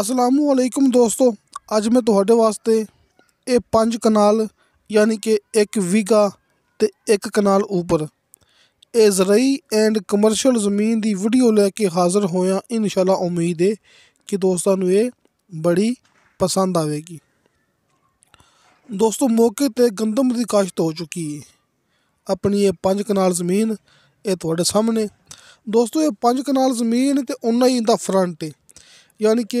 ਅਸਲਾਮੁ ਅਲੈਕੁਮ ਦੋਸਤੋ ਅੱਜ ਮੈਂ ਤੁਹਾਡੇ ਵਾਸਤੇ ਇਹ ਪੰਜ ਕਨਾਲ ਯਾਨੀ ਕਿ ਇੱਕ ਵਿਗਾ ਤੇ ਇੱਕ ਕਨਾਲ ਉੱਪਰ ਇਹ ਜ਼ਰਈ ਐਂਡ ਕਮਰਸ਼ੀਅਲ ਜ਼ਮੀਨ ਦੀ ਵੀਡੀਓ ਲੈ ਕੇ ਹਾਜ਼ਰ ਹੋਇਆ ਇਨਸ਼ਾਅੱਲਾ ਉਮੀਦ ਹੈ ਕਿ ਦੋਸਤਾਂ ਨੂੰ ਇਹ ਬੜੀ ਪਸੰਦ ਆਵੇਗੀ ਦੋਸਤੋ ਮੌਕੇ ਤੇ ਗੰਦਮ ਦੀ ਕਾਸ਼ਤ ਹੋ ਚੁੱਕੀ ਹੈ ਆਪਣੀ ਇਹ ਪੰਜ ਕਨਾਲ ਜ਼ਮੀਨ ਇਹ ਤੁਹਾਡੇ ਸਾਹਮਣੇ ਦੋਸਤੋ ਇਹ ਪੰਜ ਕਨਾਲ ਜ਼ਮੀਨ ਤੇ ਉਨਾ ਹੀ ਇਹਦਾ ਫਰੰਟ ਹੈ ਯਾਨੀ ਕਿ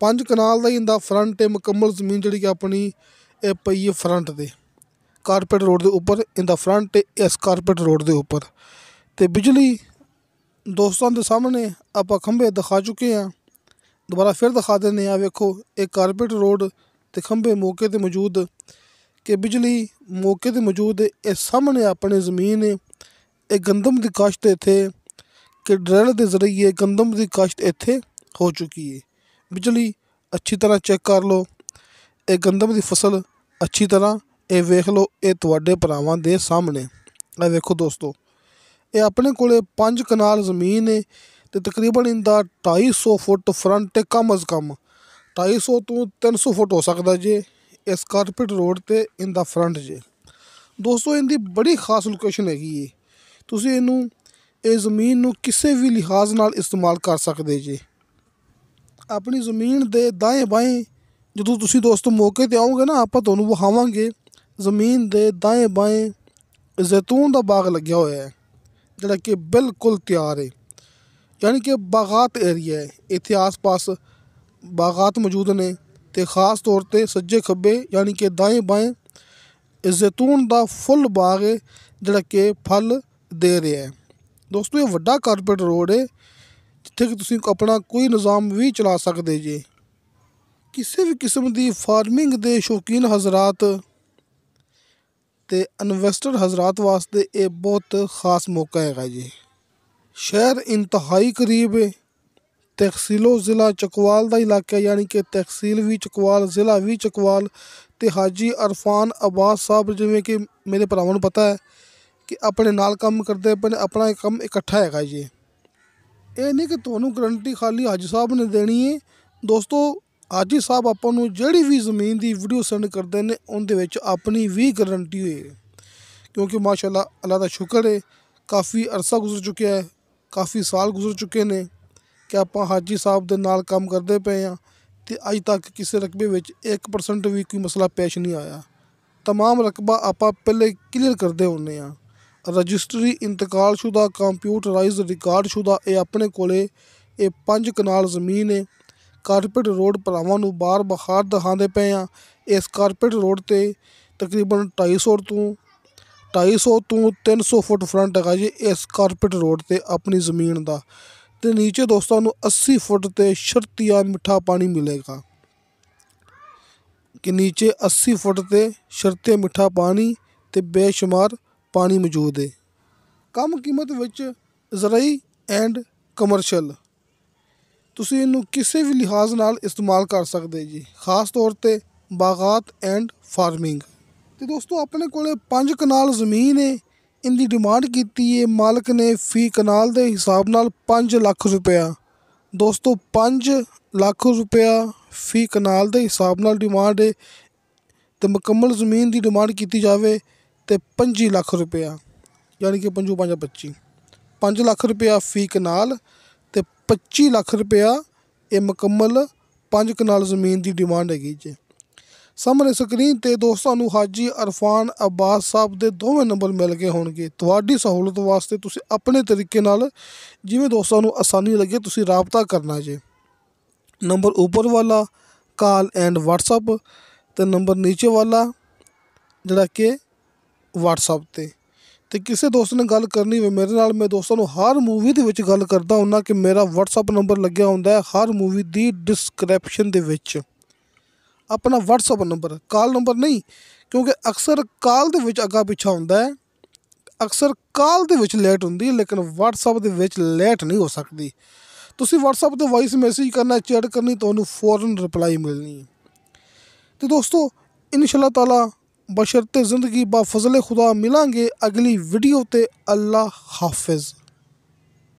ਪੰਜ ਕਨਾਲ ਦਾ ਹੀ ਹੁੰਦਾ ਫਰੰਟ ਤੇ ਮੁਕੰਮਲ ਜ਼ਮੀਨ ਜਿਹੜੀ ਕਿ ਆਪਣੀ ਇਹ ਪਈ ਹੈ ਫਰੰਟ ਤੇ ਕਾਰਪੇਟ ਰੋਡ ਦੇ ਉੱਪਰ ਇਹਦਾ ਫਰੰਟ ਤੇ ਇਸ ਕਾਰਪੇਟ ਰੋਡ ਦੇ ਉੱਪਰ ਤੇ ਬਿਜਲੀ ਦੋਸਤਾਂ ਦੇ ਸਾਹਮਣੇ ਆਪਾਂ ਖੰਭੇ ਦਿਖਾ ਚੁੱਕੇ ਆ ਦੁਬਾਰਾ ਫਿਰ ਦਿਖਾ ਦਿੰਦੇ ਆ ਵੇਖੋ ਇਹ ਕਾਰਪੇਟ ਰੋਡ ਤੇ ਖੰਭੇ ਮੌਕੇ ਤੇ ਮੌਜੂਦ ਕਿ ਬਿਜਲੀ ਮੌਕੇ ਤੇ ਮੌਜੂਦ ਇਹ ਸਾਹਮਣੇ ਆਪਣੇ ਜ਼ਮੀਨ ਹੈ ਇਹ ਗੰਦਮ ਦੀ ਕਾਸ਼ਤ ਇੱਥੇ ਕਿ ਡਰਲ ਦੇ ਜ਼ਰੀਏ ਗੰਦਮ ਦੀ ਕਾਸ਼ਤ ਇੱਥੇ ਹੋ ਚੁੱਕੀ ਹੈ ਬਿਜਲੀ ਅੱਛੀ ਤਰ੍ਹਾਂ ਚੈੱਕ ਕਰ ਲਓ ਇਹ ਗੰਦਮ ਦੀ ਫਸਲ ਅੱਛੀ ਤਰ੍ਹਾਂ ਇਹ ਵੇਖ ਲਓ ਇਹ ਤੁਹਾਡੇ ਭਰਾਵਾਂ ਦੇ ਸਾਹਮਣੇ ਇਹ ਵੇਖੋ ਦੋਸਤੋ ਇਹ ਆਪਣੇ ਕੋਲੇ 5 ਕਨਾਲ ਜ਼ਮੀਨ ਹੈ ਤੇ ਤਕਰੀਬਨ ਇਹਦਾ 250 ਫੁੱਟ ਫਰੰਟ ਤੇ ਕਮ ਅਜ਼ ਕਮ 250 ਤੋਂ 300 ਫੁੱਟ ਹੋ ਸਕਦਾ ਜੇ ਇਸ ਕਾਰਪਟ ਰੋਡ ਤੇ ਇਹਦਾ ਫਰੰਟ ਜੇ ਦੋਸਤੋ ਇਹਦੀ ਬੜੀ ਖਾਸ ਲੋਕੇਸ਼ਨ ਹੈਗੀ ਏ ਤੁਸੀਂ ਇਹਨੂੰ ਇਹ ਜ਼ਮੀਨ ਨੂੰ ਕਿਸੇ ਵੀ ਲਿਹਾਜ਼ ਨਾਲ ਇਸਤੇਮਾਲ ਕਰ ਸਕਦੇ ਜੇ ਆਪਣੀ ਜ਼ਮੀਨ ਦੇ ਦਾਏ ਬਾਏ ਜਦੋਂ ਤੁਸੀਂ ਦੋਸਤੋ ਮੌਕੇ ਤੇ ਆਓਗੇ ਨਾ ਆਪਾਂ ਤੁਹਾਨੂੰ ਵਿਖਾਵਾਂਗੇ ਜ਼ਮੀਨ ਦੇ ਦਾਏ ਬਾਏ ਜ਼ੈਤੂਨ ਦਾ ਬਾਗ ਲੱਗਿਆ ਹੋਇਆ ਹੈ ਜਿਹੜਾ ਕਿ ਬਿਲਕੁਲ ਤਿਆਰ ਹੈ ਯਾਨੀ ਕਿ ਬਾਗਾਤ ਏਰੀਆ ਹੈ ਇੱਥੇ ਆਸ-ਪਾਸ ਬਾਗਾਤ ਮੌਜੂਦ ਨੇ ਤੇ ਖਾਸ ਤੌਰ ਤੇ ਸੱਜੇ ਖੱਬੇ ਯਾਨੀ ਕਿ ਦਾਏ ਬਾਏ ਜ਼ੈਤੂਨ ਦਾ ਫੁੱਲ ਬਾਗ ਹੈ ਜਿਹੜਾ ਕਿ ਫਲ ਦੇ ਰਿਹਾ ਹੈ ਦੋਸਤੋ ਇਹ ਵੱਡਾ ਕਾਰਪੋਰੇਟ ਰੋਡ ਹੈ ਜਿੱਥੇ ਕਿ ਤੁਸੀਂ ਆਪਣਾ ਕੋਈ ਨਿਜ਼ਾਮ ਵੀ ਚਲਾ ਸਕਦੇ ਜੇ ਕਿਸੇ ਵੀ ਕਿਸਮ ਦੀ ਫਾਰਮਿੰਗ ਦੇ ਸ਼ੌਕੀਨ ਹਜ਼ਰਤ ਤੇ ਇਨਵੈਸਟਰ ਹਜ਼ਰਤ ਵਾਸਤੇ ਇਹ ਬਹੁਤ ਖਾਸ ਮੌਕਾ ਹੈਗਾ ਜੀ ਸ਼ਹਿਰ ਇੰਤਹਾਈ ਕਰੀਬ ਹੈ ਤਹਿਸੀਲੋ ਜ਼ਿਲ੍ਹਾ ਚਕਵਾਲ ਦਾ ਇਲਾਕਾ ਯਾਨੀ ਕਿ ਤਹਿਸੀਲ ਵੀ ਚਕਵਾਲ ਜ਼ਿਲ੍ਹਾ ਵੀ ਚਕਵਾਲ ਤੇ ਹਾਜੀ ਅਰਫਾਨ ਅਬਾਸ ਸਾਹਿਬ ਜਿਵੇਂ ਕਿ ਮੇਰੇ ਭਰਾਵਾਂ ਨੂੰ ਪਤਾ ਹੈ ਕਿ ਆਪਣੇ ਨਾਲ ਕੰਮ ਕਰਦੇ ਆਪਣੇ ਆਪਣਾ ਕੰਮ ਇਕੱਠਾ ਹੈਗਾ ਜੀ ਇਹ ਨਹੀਂ ਕਿ ਤੁਹਾਨੂੰ ਗਰੰਟੀ ਖਾਲੀ ਹਾਜੀ ਸਾਹਿਬ ਨੇ ਦੇਣੀ ਹੈ ਦੋਸਤੋ ਹਾਜੀ ਸਾਹਿਬ ਆਪਾਂ ਨੂੰ ਜਿਹੜੀ ਵੀ ਜ਼ਮੀਨ ਦੀ ਵੀਡੀਓ ਸੈਂਡ ਕਰਦੇ ਨੇ ਉਹਦੇ ਵਿੱਚ ਆਪਣੀ ਵੀ ਗਰੰਟੀ ਹੋਏ ਕਿਉਂਕਿ ਮਾਸ਼ਾਅੱਲਾ ਅੱਲਾ ਦਾ ਸ਼ੁਕਰ ਹੈ ਕਾਫੀ ਅਰਸਾ ਗੁਜ਼ਰ ਚੁੱਕਿਆ ਹੈ ਕਾਫੀ ਸਾਲ ਗੁਜ਼ਰ ਚੁੱਕੇ ਨੇ ਕਿ ਆਪਾਂ ਹਾਜੀ ਸਾਹਿਬ ਦੇ ਨਾਲ ਕੰਮ ਕਰਦੇ ਪਏ ਆ ਤੇ ਅੱਜ ਤੱਕ ਕਿਸੇ ਰਕਬੇ ਵਿੱਚ 1% ਵੀ ਕੋਈ ਮਸਲਾ ਪੇਸ਼ ਨਹੀਂ ਆਇਆ तमाम ਰਕਬਾ ਆਪਾਂ ਪਹਿਲੇ ਕਲੀਅਰ ਕਰਦੇ ਹੁੰਨੇ ਆ ਰਜਿਸਟਰੀ ਇੰਤਕਾਲਸ਼ੁਦਾ ਕੰਪਿਊਟਰਾਈਜ਼ਡ ਰਿਕਾਰਡਸ਼ੁਦਾ ਇਹ ਆਪਣੇ ਕੋਲੇ ਇਹ ਪੰਜ ਕਨਾਲ ਜ਼ਮੀਨ ਹੈ ਕਾਰਪੇਟ ਰੋਡ ਭਰਾਵਾਂ ਨੂੰ ਬਾਰ ਬਹਾਰ ਦਿਖਾਉਂਦੇ ਪਏ ਆ ਇਸ ਕਾਰਪੇਟ ਰੋਡ ਤੇ ਤਕਰੀਬਨ 250 ਤੋਂ 250 ਤੋਂ 300 ਫੁੱਟ ਫਰੰਟ ਹੈਗਾ ਜੀ ਇਸ ਕਾਰਪੇਟ ਰੋਡ ਤੇ ਆਪਣੀ ਜ਼ਮੀਨ ਦਾ ਤੇ ਨੀਚੇ ਦੋਸਤਾਂ ਨੂੰ 80 ਫੁੱਟ ਤੇ ਸ਼ਰਤੀਆ ਮਿੱਠਾ ਪਾਣੀ ਮਿਲੇਗਾ ਕਿ ਨੀਚੇ 80 ਫੁੱਟ ਤੇ ਸ਼ਰਤੇ ਮਿੱਠਾ ਪਾਣੀ ਤੇ ਬੇਸ਼ੁਮਾਰ ਪਾਣੀ ਮੌਜੂਦ ਹੈ ਕਮ ਕੀਮਤ ਵਿੱਚ ਜ਼ਰਈ ਐਂਡ ਕਮਰਸ਼ੀਅਲ ਤੁਸੀਂ ਇਹਨੂੰ ਕਿਸੇ ਵੀ ਲਿਹਾਜ਼ ਨਾਲ ਇਸਤੇਮਾਲ ਕਰ ਸਕਦੇ ਜੀ ਖਾਸ ਤੌਰ ਤੇ ਬਾਗਾਤ ਐਂਡ ਫਾਰਮਿੰਗ ਤੇ ਦੋਸਤੋ ਆਪਣੇ ਕੋਲੇ 5 ਕਨਾਲ ਜ਼ਮੀਨ ਹੈ ਇਹਦੀ ਡਿਮਾਂਡ ਕੀਤੀ ਹੈ ਮਾਲਕ ਨੇ ਫੀ ਕਨਾਲ ਦੇ ਹਿਸਾਬ ਨਾਲ 5 ਲੱਖ ਰੁਪਇਆ ਦੋਸਤੋ 5 ਲੱਖ ਰੁਪਇਆ ਫੀ ਕਨਾਲ ਦੇ ਹਿਸਾਬ ਨਾਲ ਡਿਮਾਂਡ ਹੈ ਤੇ ਮੁਕੰਮਲ ਜ਼ਮੀਨ ਦੀ ਡਿਮਾਂਡ ਕੀਤੀ ਜਾਵੇ ਤੇ 25 ਲੱਖ ਰੁਪਇਆ ਯਾਨੀ ਕਿ 55 25 5 ਲੱਖ ਰੁਪਇਆ ਫੀ ਕਨਾਲ ਤੇ 25 ਲੱਖ ਰੁਪਇਆ ਇਹ ਮੁਕੰਮਲ 5 ਕਨਾਲ ਜ਼ਮੀਨ ਦੀ ਡਿਮਾਂਡ ਹੈਗੀ ਜੀ ਸਾਹਮਣੇ ਸਕਰੀਨ ਤੇ ਦੋਸਤਾਂ ਨੂੰ ਹਾਜੀ ਅਰਫਾਨ ਅਬਾਸ ਸਾਹਿਬ ਦੇ ਦੋਵੇਂ ਨੰਬਰ ਮਿਲ ਗਏ ਹੋਣਗੇ ਤੁਹਾਡੀ ਸਹੂਲਤ ਵਾਸਤੇ ਤੁਸੀਂ ਆਪਣੇ ਤਰੀਕੇ ਨਾਲ ਜਿਵੇਂ ਦੋਸਤਾਂ ਨੂੰ ਆਸਾਨੀ ਲੱਗੇ ਤੁਸੀਂ ਰਾਬਤਾ ਕਰਨਾ ਜੇ ਨੰਬਰ ਉੱਪਰ ਵਾਲਾ ਕਾਲ ਐਂਡ WhatsApp ਤੇ ਨੰਬਰ ਨੀਚੇ ਵਾਲਾ ਜਿਹੜਾ ਕਿ WhatsApp 'ਤੇ ਤੇ ਕਿਸੇ ਦੋਸਤ ਨੇ ਗੱਲ ਕਰਨੀ ਹੋਵੇ ਮੇਰੇ ਨਾਲ ਮੈਂ ਦੋਸਤਾਂ ਨੂੰ ਹਰ ਮੂਵੀ ਦੇ ਵਿੱਚ ਗੱਲ ਕਰਦਾ ਹੁੰਦਾ ਕਿ ਮੇਰਾ WhatsApp ਨੰਬਰ ਲੱਗਿਆ ਹੁੰਦਾ ਹੈ ਹਰ ਮੂਵੀ ਦੀ ਡਿਸਕ੍ਰਿਪਸ਼ਨ ਦੇ ਵਿੱਚ ਆਪਣਾ WhatsApp ਨੰਬਰ ਕਾਲ ਨੰਬਰ ਨਹੀਂ ਕਿਉਂਕਿ ਅਕਸਰ ਕਾਲ ਦੇ ਵਿੱਚ ਅੱਗਾ ਪਿੱਛਾ ਹੁੰਦਾ ਹੈ ਅਕਸਰ ਕਾਲ ਦੇ ਵਿੱਚ ਲੇਟ ਹੁੰਦੀ ਹੈ ਲੇਕਿਨ WhatsApp ਦੇ ਵਿੱਚ ਲੇਟ ਨਹੀਂ ਹੋ ਸਕਦੀ ਤੁਸੀਂ WhatsApp ਤੇ ਵਾਇਸ ਮੈਸੇਜ ਕਰਨਾ ਚੈਟ ਕਰਨੀ ਤੁਹਾਨੂੰ ਫੌਰਨ ਰਿਪਲਾਈ ਮਿਲਣੀ ਤੇ ਦੋਸਤੋ ਇਨਸ਼ਾ ਅੱਲਾਹ ਤਾਲਾ ਬਸ਼ਰਤੇ ਜ਼ਿੰਦਗੀ ਬਾ ਫਜ਼ਲ ਖੁਦਾ ਮਿਲਾਂਗੇ ਅਗਲੀ ਵੀਡੀਓ ਤੇ ਅੱਲਾ ਹਾਫਿਜ਼